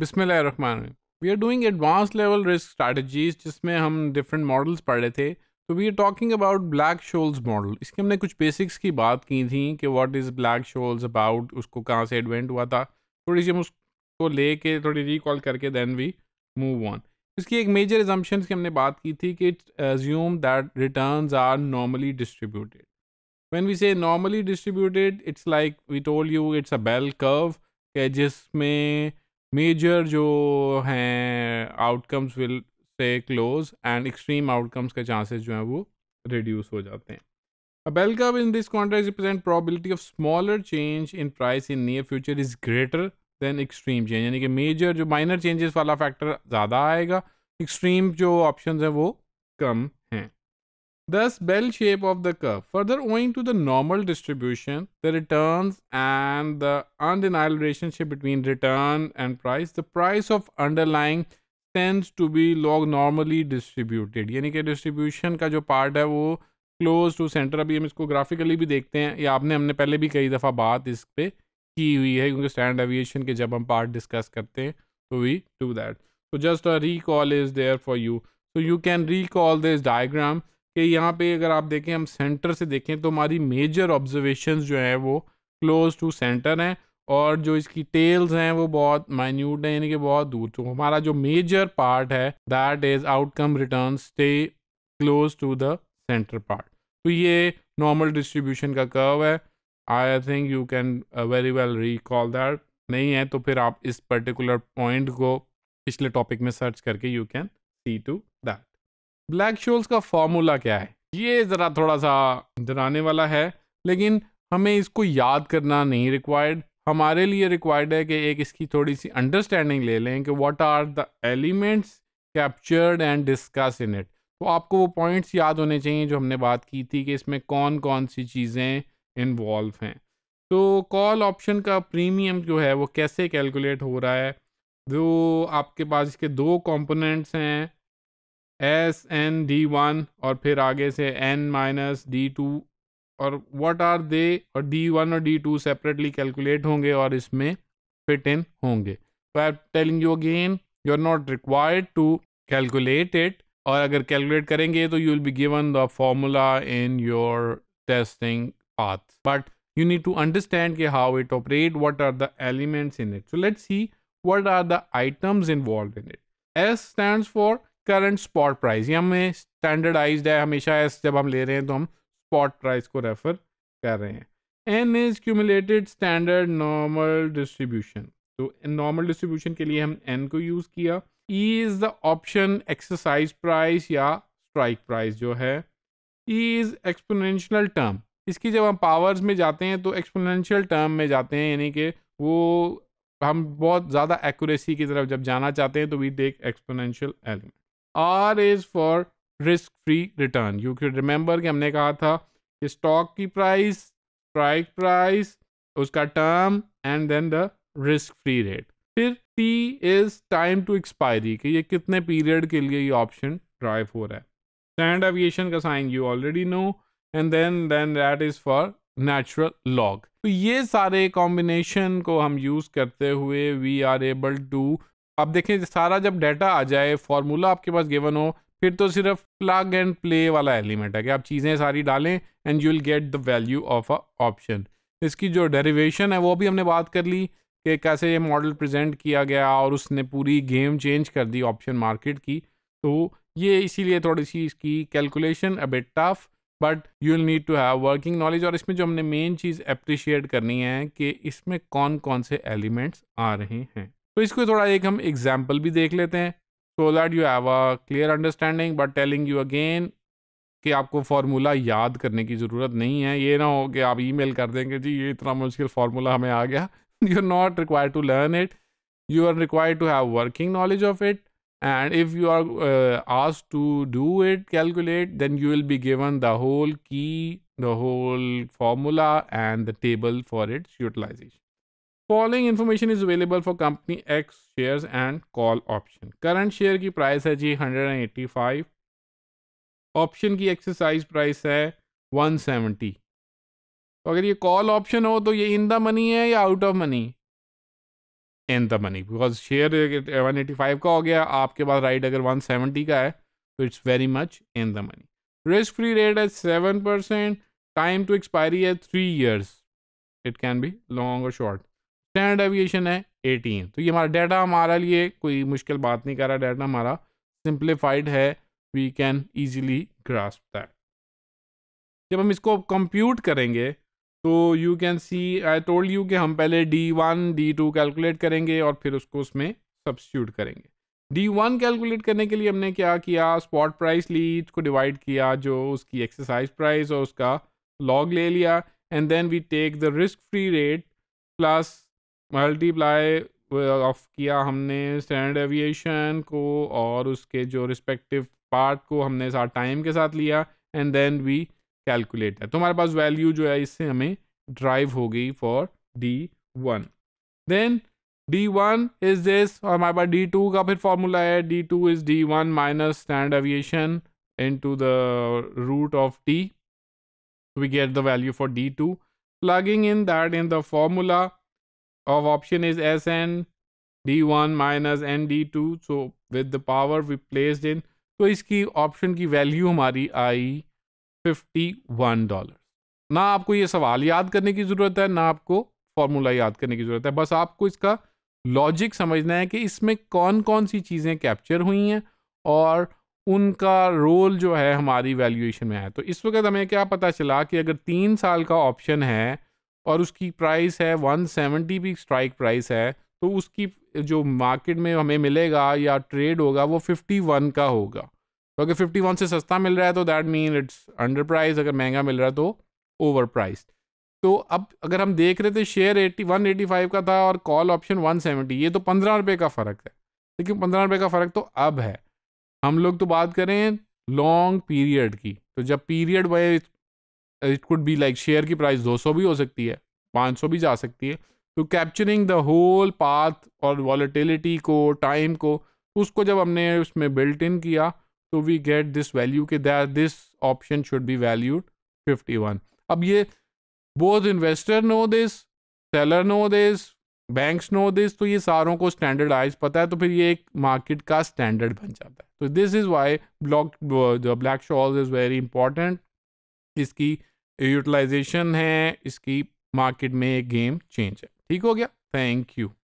बिसमिल्ल we are doing advance level risk strategies जिसमें हम different models पढ़ रहे थे तो we are talking about Black Scholes model इसके हमने कुछ बेसिक्स की बात की थी कि what is Black Scholes about उसको कहाँ से एडवेंट हुआ था थोड़ी सी हम उसको ले कर थोड़ी रिकॉल करके देन वी मूव ऑन इसकी एक मेजर एजम्पन्स की हमने बात की थी कि it assume that return are normally distributed we say normally distributed it's like we we you it's a bell curve के जिसमें मेजर जो हैं outcomes will say close and extreme outcomes के चांसेस जो हैं वो रिड्यूस हो जाते हैं bell in this contract represent probability of smaller change in price in near future is greater than extreme change यानी कि मेजर जो माइनर चेंजेस वाला फैक्टर ज़्यादा आएगा एक्सट्रीम जो ऑप्शन हैं वो कम thus bell shape of the curve. Further, owing to the normal distribution, the returns and the undeniable relationship between return and price, the price of underlying tends to be log normally distributed. yani ke distribution ka jo part hai wo close to center abhi hum isko graphically bhi dekhte hain ya aapne humne pehle bhi kai dafa baat is pe ki hui hai kyunki standard deviation ke jab hum part discuss karte hain so we do that So just a recall is there for you. So you can recall this diagram कि यहाँ पे अगर आप देखें हम centre से देखें तो हमारी मेजर ऑब्जर्वेशन जो हैं वो क्लोज टू सेंटर हैं और जो इसकी टेल्स हैं वो बहुत माइन्यूट हैं यानी कि बहुत दूर तो हमारा जो मेजर पार्ट है that is outcome return stay close to the centre part तो ये नॉर्मल डिस्ट्रीब्यूशन का कर्व है I think you can very well recall that नहीं है तो फिर आप इस पर्टिकुलर पॉइंट को पिछले टॉपिक में सर्च करके you can see to that Black Scholes का फॉर्मूला क्या है ये ज़रा थोड़ा सा डराने वाला है लेकिन हमें इसको याद करना नहीं रिक्वायर्ड हमारे लिए रिक्वायर्ड है कि एक इसकी थोड़ी सी अंडरस्टैंडिंग ले लें कि what are the elements captured and discuss in it तो आपको वो पॉइंट्स याद होने चाहिए जो हमने बात की थी कि इसमें कौन कौन सी चीज़ें इन्वॉल्व हैं तो कॉल ऑप्शन का प्रीमियम जो है वो कैसे कैलकुलेट हो रहा है जो आपके पास इसके दो कंपोनेंट्स हैं एस एन डी वन और फिर आगे से एन माइनस डी टू और व्हाट आर दे और डी वन और डी टू सेपरेटली कैलकुलेट होंगे और इसमें फिट इन होंगे तो I telling you again you are not required to calculate it और अगर कैलकुलेट करेंगे तो you will be given the formula in your testing path but you need to understand के how it operate what are the elements in it so let's see what are the items involve in it S stands for current spot price ये हमें standardise है हमेशा S जब हम ले रहे हैं तो हम स्पॉट प्राइस को रेफर कर रहे हैं N is cumulated standard normal distribution तो नॉर्मल डिस्ट्रीब्यूशन के लिए हम एन को यूज़ किया E is the option exercise price या स्ट्राइक प्राइस जो है ई इज़ एक्सपोनेंशियल टर्म इसकी जब हम पावर्स में जाते हैं तो एक्सपोनेंशियल टर्म में जाते हैं यानी कि वो हम बहुत ज़्यादा एक्यूरेसी की तरफ जब जाना चाहते हैं तो we take exponential element R is for risk free return you Q remember कि हमने कहा था कि स्टॉक की प्राइस स्ट्राइक प्राइस उसका term and then the risk free rate फिर T is time to expiry कि ये कितने पीरियड के लिए ये ऑप्शन ड्राइव हो रहा है स्टैंड एविएशन का sign you already know and then then that is for natural log तो ये सारे कॉम्बिनेशन को हम यूज करते हुए वी आर एबल टू आप देखें सारा जब डाटा आ जाए फार्मूला आपके पास गिवन हो फिर तो सिर्फ प्लग एंड प्ले वाला एलिमेंट है कि आप चीज़ें सारी डालें and you will get the value of a option इसकी जो डेरिवेशन है वो भी हमने बात कर ली कि कैसे ये मॉडल प्रेजेंट किया गया और उसने पूरी गेम चेंज कर दी ऑप्शन मार्केट की तो ये इसीलिए थोड़ी सी इसकी calculation a bit tough but you will need to have working knowledge और इसमें जो हमने मेन चीज़ अप्रिशिएट करनी है कि इसमें कौन कौन से एलिमेंट्स आ रहे हैं तो इसको थोड़ा एक हम एग्जाम्पल भी देख लेते हैं so that you have a clear understanding but telling you again कि आपको फार्मूला याद करने की ज़रूरत नहीं है ये ना हो कि आप मेल कर देंगे जी ये इतना मुश्किल फार्मूला हमें आ गया you are not require to learn it you are require to have working knowledge of it and if you are आज to do it calculate then you will be given the whole key the whole formula and the table for its utilization calling information is available for company X share and call option current share की price है जी hundred and five option की exercise price है seventy तो अगर ये call option हो तो ये इन द मनी है या out of money in the money because share one eighty five का हो गया आपके पास राइट अगर वन सेवेंटी का है तो it's very much in the money risk free rate है seven percent time to expiry है three years it can be long और शॉर्ट स्टैंडर्ड एविएशन है एटीन तो ये हमारा डाटा हमारा लिए कोई मुश्किल बात नहीं कर रहा डाटा हमारा सिंप्लीफाइड है we can easily grasp that जब हम इसको कंप्यूट करेंगे तो you can see I told you कि हम पहले D one D two calculate करेंगे और फिर उसको उसमें सब्सिट्यूट करेंगे डी वन कैलकुलेट करने के लिए हमने क्या किया स्पॉट प्राइस ली को डिवाइड किया जो उसकी एक्सरसाइज प्राइस और उसका लॉग ले लिया and then we take the risk free rate plus multiply of किया हमने स्टैंडर्ड एविएशन को और उसके जो रिस्पेक्टिव पार्ट को हमने साथ टाइम के साथ लिया एंड देन वी कैलकुलेट है तो हमारे पास वैल्यू जो है इससे हमें ड्राइव हो गई for D one then D one is this और हमारे पास डी टू का फिर फॉर्मूला है D two is D one minus standard deviation into the root of T we get the value for D two plugging in that in the formula of option is Sn d1 minus n d2 so with the power we placed in तो इसकी option की value हमारी आई fifty one dollar ना आपको ये सवाल याद करने की ज़रूरत है ना आपको फॉर्मूला याद करने की ज़रूरत है बस आपको इसका लॉजिक समझना है कि इसमें कौन कौन सी चीज़ें कैप्चर हुई हैं और उनका रोल जो है हमारी वैल्यूएशन में है तो इस वक्त हमें क्या पता चला कि अगर तीन साल का ऑप्शन है और उसकी प्राइस है वन सेवेंटी भी स्ट्राइक प्राइस है तो उसकी जो मार्केट में हमें मिलेगा या ट्रेड होगा वो फिफ्टी वन का होगा तो अगर वन से सस्ता मिल रहा है तो that mean it's under price अगर महंगा मिल रहा है तो ओवर प्राइस तो अब अगर हम देख रहे थे share eighty one eighty five का था और कॉल ऑप्शन वन सेवेंटी ये तो पंद्रह रुपये का फ़र्क है लेकिन पंद्रह रुपये का फ़र्क तो अब है हम लोग तो बात करें लॉन्ग पीरियड की तो जब पीरियड वह it could be like share की प्राइस 200 भी हो सकती है 500 भी जा सकती है तो कैप्चरिंग द होल पाथ और वॉलीटिलिटी को टाइम को उसको जब हमने उसमें बिल्ट इन किया तो वी गेट दिस वैल्यू के that this option should be valued 51 अब ये both investor know this seller know this banks know this तो ये सारों को स्टैंडर्डाइज पता है तो फिर ये एक मार्केट का स्टैंडर्ड बन जाता है तो this is why block Black Scholes is very important इसकी यूटिलाइजेशन है इसकी मार्केट में गेम चेंज है ठीक हो गया थैंक यू